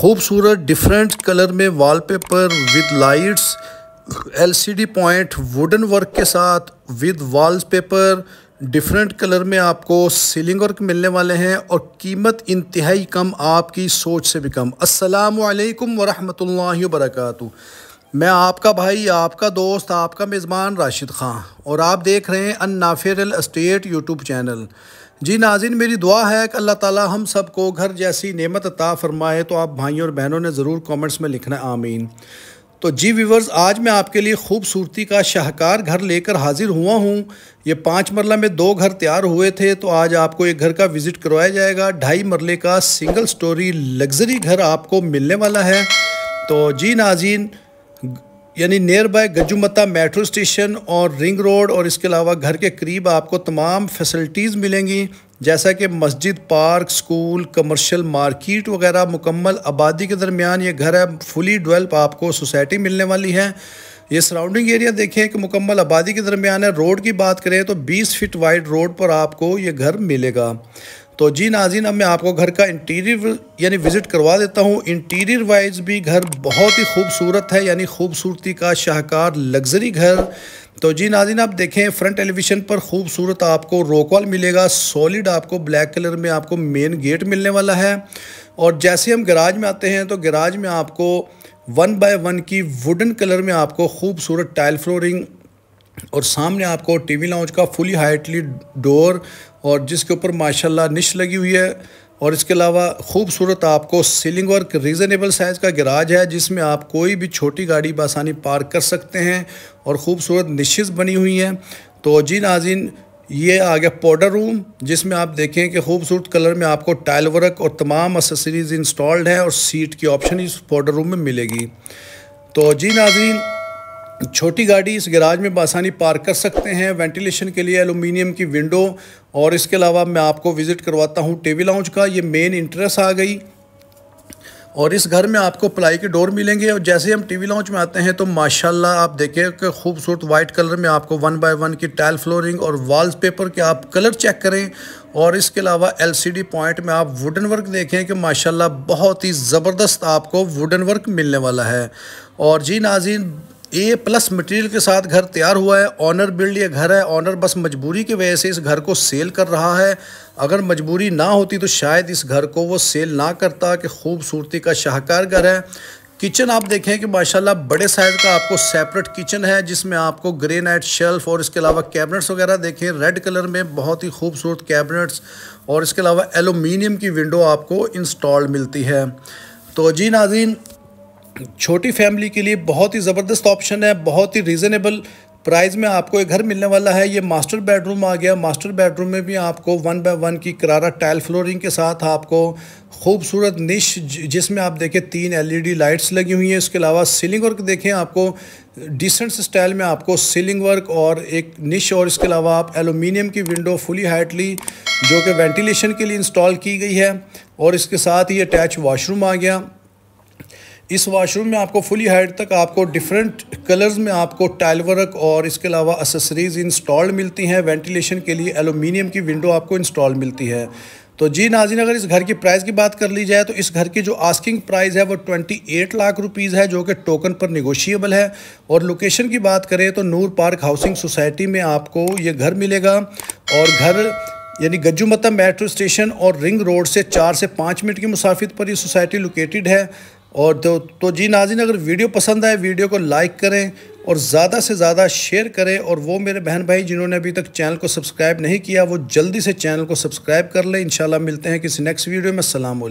खूबसूरत different colour में wallpaper with lights LCD point wooden work के साथ विद वॉलपेपर डिफरेंट कलर में आपको सीलिंग वर्क मिलने वाले हैं और कीमत इंतहाई कम आपकी सोच से भी कम असलकम वरहमल वर्क मैं आपका भाई आपका दोस्त आपका मेज़बान राशिद ख़ान और आप देख रहे हैं अन नाफिर एस्टेट यूट्यूब चैनल जी नाजिन मेरी दुआ है कि अल्लाह ताला हम सबको घर जैसी नेमत अता फरमाए तो आप भाइयों और बहनों ने ज़रूर कमेंट्स में लिखना आमीन तो जी व्यूवर्स आज मैं आपके लिए खूबसूरती का शाहकार घर लेकर हाजिर हुआ हूँ ये पाँच मरला में दो घर तैयार हुए थे तो आज आपको एक घर का विज़िट करवाया जाएगा ढाई मरले का सिंगल स्टोरी लग्जरी घर आपको मिलने वाला है तो जी नाजीन यानी near by Gajumata metro station और रिंग रोड और इसके अलावा घर के करीब आपको तमाम फैसिलिटीज़ मिलेंगी जैसा कि मस्जिद पार्क स्कूल कमर्शियल मार्केट वगैरह मुकम्मल आबादी के दरमियान ये घर है फुली डेवलप आपको सोसाइटी मिलने वाली है ये सराउंडिंग एरिया देखें कि मुकम्मल आबादी के दरमियान है रोड की बात करें तो 20 फीट वाइड रोड पर आपको ये घर मिलेगा तो जी नाजीन अब मैं आपको घर का इंटीरियर यानी विज़िट करवा देता हूँ इंटीरियर वाइज भी घर बहुत ही खूबसूरत है यानी खूबसूरती का शाहकार लग्जरी घर तो जी नाजीन आप देखें फ्रंट एलिवेशन पर खूबसूरत आपको रोकवाल मिलेगा सॉलिड आपको ब्लैक कलर में आपको मेन गेट मिलने वाला है और जैसे हम गराज में आते हैं तो गराज में आपको वन बाय वन की वुडन कलर में आपको खूबसूरत टाइल फ्लोरिंग और सामने आपको टीवी लाउंज का फुली हाइटली डोर और जिसके ऊपर माशाल्लाह निश लगी हुई है और इसके अलावा खूबसूरत आपको सीलिंग वर्क रीज़नेबल साइज़ का गराज है जिसमें आप कोई भी छोटी गाड़ी बसानी पार्क कर सकते हैं और ख़ूबसूरत निशेज़ बनी हुई हैं तो जी नाजिन ये आ गया पाउडर रूम जिसमें आप देखें कि खूबसूरत कलर में आपको टाइल वर्क और तमाम असेसरीज इंस्टॉल्ड हैं और सीट की ऑप्शन इस पाउडर रूम में मिलेगी तो जी नाजीन छोटी गाड़ी इस गैराज में आसानी पार्क कर सकते हैं वेंटिलेशन के लिए एलुमिनियम की विंडो और इसके अलावा मैं आपको विज़िट करवाता हूँ टेबी लाउंज का ये मेन इंट्रेस आ गई और इस घर में आपको प्लाई के डोर मिलेंगे और जैसे हम टीवी लाउंज में आते हैं तो माशाल्लाह आप देखें कि खूबसूरत वाइट कलर में आपको वन बाय वन की टाइल फ्लोरिंग और वॉल्स पेपर के आप कलर चेक करें और इसके अलावा एलसीडी पॉइंट में आप वुडन वर्क देखें कि माशाल्लाह बहुत ही ज़बरदस्त आपको वुडन वर्क मिलने वाला है और जी नाजीन ए प्लस मटेरियल के साथ घर तैयार हुआ है ऑनर बिल्ड ये घर है ऑनर बस मजबूरी की वजह से इस घर को सेल कर रहा है अगर मजबूरी ना होती तो शायद इस घर को वो सेल ना करता कि खूबसूरती का शाहकार घर है किचन आप देखें कि माशाल्लाह बड़े साइज़ का आपको सेपरेट किचन है जिसमें आपको ग्रेनाइट शेल्फ और इसके अलावा कैबिनेट्स वगैरह देखें रेड कलर में बहुत ही खूबसूरत कैबिनेट्स और इसके अलावा एलुमिनियम की विंडो आपको इंस्टॉल मिलती है तो जी नाजीन छोटी फैमिली के लिए बहुत ही ज़बरदस्त ऑप्शन है बहुत ही रीज़नेबल प्राइस में आपको एक घर मिलने वाला है ये मास्टर बेडरूम आ गया मास्टर बेडरूम में भी आपको वन बाय वन की करारा टाइल फ्लोरिंग के साथ आपको खूबसूरत निश जिसमें आप देखें तीन एलईडी लाइट्स e लगी हुई हैं इसके अलावा सीलिंग वर्क देखें आपको डिसेंट स्टाइल में आपको सीलिंग वर्क और एक निश और इसके अलावा आप एलुमिनियम की विंडो फुली हाइटली जो कि वेंटिलेशन के लिए इंस्टॉल की गई है और इसके साथ ही अटैच वाशरूम आ गया इस वाशरूम में आपको फुली हाइट तक आपको डिफरेंट कलर्स में आपको टाइल वर्क और इसके अलावा असेसरीज़ इंस्टॉल्ड मिलती हैं वेंटिलेशन के लिए एलुमिनियम की विंडो आपको इंस्टॉल मिलती है तो जी नाजिन अगर इस घर की प्राइस की बात कर ली जाए तो इस घर की जो आस्किंग प्राइस है वो 28 लाख रुपीज़ है जो कि टोकन पर निगोशिएबल है और लोकेशन की बात करें तो नूर पार्क हाउसिंग सोसाइटी में आपको ये घर मिलेगा और घर यानी गज्जूमता मेट्रो स्टेशन और रिंग रोड से चार से पाँच मिनट की मुसाफिर पर यह सोसाइटी लोकेटेड है और तो तो जी नाजिन अगर वीडियो पसंद आए वीडियो को लाइक करें और ज़्यादा से ज़्यादा शेयर करें और वो मेरे बहन भाई जिन्होंने अभी तक चैनल को सब्सक्राइब नहीं किया वो जल्दी से चैनल को सब्सक्राइब कर लें इन मिलते हैं किसी नेक्स्ट वीडियो में सलाम